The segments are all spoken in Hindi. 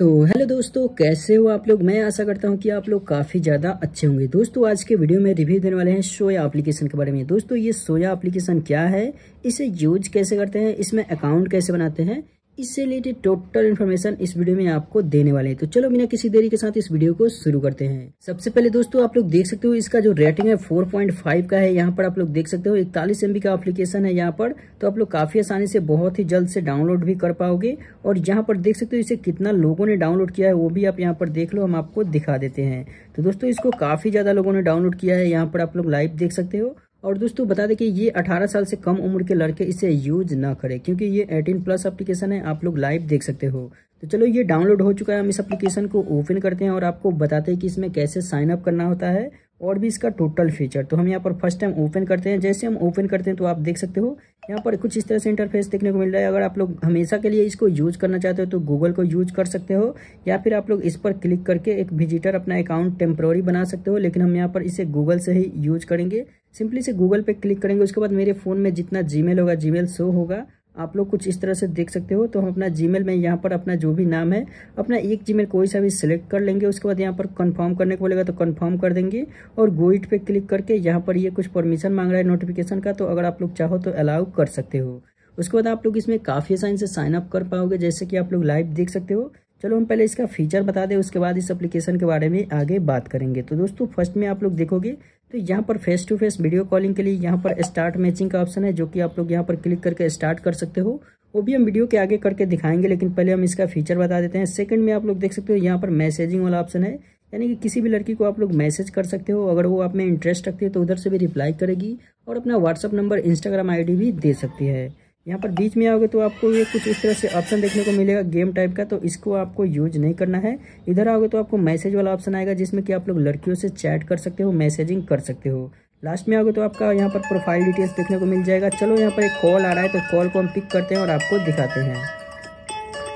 तो हेलो दोस्तों कैसे हो आप लोग मैं आशा करता हूं कि आप लोग काफ़ी ज़्यादा अच्छे होंगे दोस्तों आज के वीडियो में रिव्यू देने वाले हैं सोया एप्लीकेशन के बारे में दोस्तों ये सोया एप्लीकेशन क्या है इसे यूज कैसे करते हैं इसमें अकाउंट कैसे बनाते हैं इससे रिलेटेड टोटल इन्फॉर्मेशन इस वीडियो में आपको देने वाले हैं तो चलो बिना किसी देरी के साथ इस वीडियो को शुरू करते हैं सबसे पहले दोस्तों आप लोग देख सकते हो इसका जो रेटिंग है 4.5 का है यहाँ पर आप लोग देख सकते हो इकतालीस एम का एप्लीकेशन है यहाँ पर तो आप लोग काफी आसानी से बहुत ही जल्द से डाउनलोड भी कर पाओगे और यहाँ पर देख सकते हो इसे कितना लोगों ने डाउनलोड किया है वो भी आप यहाँ पर देख लो हम आपको दिखा देते हैं तो दोस्तों इसको काफी ज्यादा लोगों ने डाउनलोड किया है यहाँ पर आप लोग लाइव देख सकते हो और दोस्तों बता दें कि ये 18 साल से कम उम्र के लड़के इसे यूज ना करें क्योंकि ये 18 प्लस एप्लीकेशन है आप लोग लाइव देख सकते हो तो चलो ये डाउनलोड हो चुका है हम इस एप्लीकेशन को ओपन करते हैं और आपको बताते हैं कि इसमें कैसे साइन अप करना होता है और भी इसका टोटल फीचर तो हम यहाँ पर फर्स्ट टाइम ओपन करते हैं जैसे हम ओपन करते हैं तो आप देख सकते हो यहाँ पर कुछ इस तरह से इंटरफेस देखने को मिल रहा है अगर आप लोग हमेशा के लिए इसको यूज करना चाहते हो तो गूगल को यूज कर सकते हो या फिर आप लोग इस पर क्लिक करके एक विजिटर अपना अकाउंट टेम्प्रोरी बना सकते हो लेकिन हम यहाँ पर इसे गूगल से ही यूज करेंगे सिंपली से गूगल पे क्लिक करेंगे उसके बाद मेरे फ़ोन में जितना जीमेल होगा जीमेल शो होगा आप लोग कुछ इस तरह से देख सकते हो तो हम अपना जीमेल में यहाँ पर अपना जो भी नाम है अपना एक जीमेल कोई सा भी सिलेक्ट कर लेंगे उसके बाद यहाँ पर कंफर्म करने को बोलेगा तो कंफर्म कर देंगे और गोइट पे क्लिक करके यहाँ पर ये कुछ परमिशन मांग रहा है नोटिफिकेशन का तो अगर आप लोग चाहो तो अलाउ कर सकते हो उसके बाद आप लोग इसमें काफ़ी आसानी से साइन अप कर पाओगे जैसे कि आप लोग लाइव देख सकते हो चलो हम पहले इसका फीचर बता दें उसके बाद इस एप्लीकेशन के बारे में आगे बात करेंगे तो दोस्तों फर्स्ट में आप लोग देखोगे तो यहाँ पर face to face video calling के लिए यहाँ पर स्टार्ट मैचिंग का ऑप्शन है जो कि आप लोग यहाँ पर क्लिक करके स्टार्ट कर सकते हो वो भी हम वीडियो के आगे करके दिखाएंगे लेकिन पहले हम इसका फीचर बता देते हैं सेकंड में आप लोग देख सकते हो यहाँ पर मैसेजिंग वाला ऑप्शन है यानी कि किसी भी लड़की को आप लोग मैसेज कर सकते हो अगर वो आप में इंटरेस्ट रखती है तो उधर से भी रिप्लाई करेगी और अपना व्हाट्सअप नंबर इंस्टाग्राम आई भी दे सकती है यहाँ पर बीच में आओगे तो आपको ये कुछ इस तरह से ऑप्शन देखने को मिलेगा गेम टाइप का तो इसको आपको यूज नहीं करना है इधर आओगे तो आपको मैसेज वाला ऑप्शन आएगा जिसमें कि आप लोग लड़कियों से चैट कर सकते हो मैसेजिंग कर सकते हो लास्ट में आओगे तो आपका यहाँ पर प्रोफाइल डिटेल्स देखने को मिल जाएगा चलो यहाँ पर एक कॉल आ रहा है तो कॉल को हम पिक करते हैं और आपको दिखाते हैं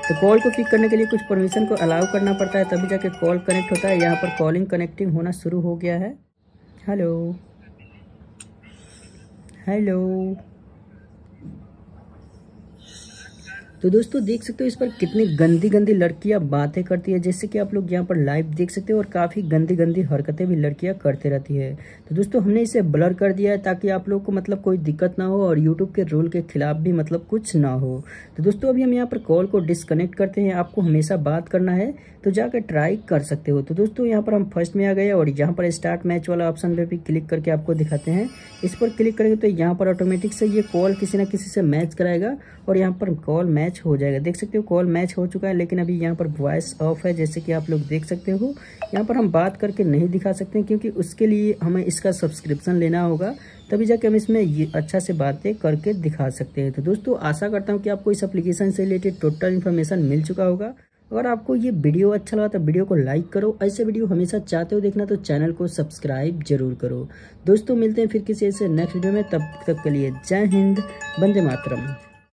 तो कॉल को पिक करने के लिए कुछ परमिशन को अलाउ करना पड़ता है तभी जाके कॉल कनेक्ट होता है यहाँ पर कॉलिंग कनेक्टिंग होना शुरू हो गया है हेलो हेलो तो दोस्तों देख सकते हो इस पर कितनी गंदी गंदी लड़कियां बातें करती है जैसे कि आप लोग यहाँ पर लाइव देख सकते हो और काफ़ी गंदी गंदी हरकतें भी लड़कियां करते रहती है तो दोस्तों हमने इसे ब्लर कर दिया है ताकि आप लोग को मतलब कोई दिक्कत ना हो और यूट्यूब के रूल के खिलाफ भी मतलब कुछ ना हो तो दोस्तों अभी हम यहाँ पर कॉल को डिसकनेक्ट करते हैं आपको हमेशा बात करना है तो जाकर ट्राई कर सकते हो तो दोस्तों यहाँ पर हम फर्स्ट में आ गए और यहाँ पर स्टार्ट मैच वाला ऑप्शन पर भी क्लिक करके आपको दिखाते हैं इस पर क्लिक करेंगे तो यहाँ पर ऑटोमेटिक से ये कॉल किसी ना किसी से मैच कराएगा और यहाँ पर कॉल मैच मैच हो जाएगा देख सकते हो कॉल मैच हो चुका है लेकिन अभी यहाँ पर वॉइस ऑफ है जैसे कि आप लोग देख सकते हो यहाँ पर हम बात करके नहीं दिखा सकते क्योंकि उसके लिए हमें इसका सब्सक्रिप्शन लेना होगा तभी जाके हम इसमें ये अच्छा से बातें करके दिखा सकते हैं तो दोस्तों आशा करता हूँ कि आपको इस अप्लीकेशन से रिलेटेड टोटल इन्फॉर्मेशन मिल चुका होगा अगर आपको ये वीडियो अच्छा लगा तो वीडियो को लाइक करो ऐसे वीडियो हमेशा चाहते हो देखना तो चैनल को सब्सक्राइब जरूर करो दोस्तों मिलते हैं फिर किसी ऐसे नेक्स्ट वीडियो में तब तक के लिए जय हिंद बंदे मातरम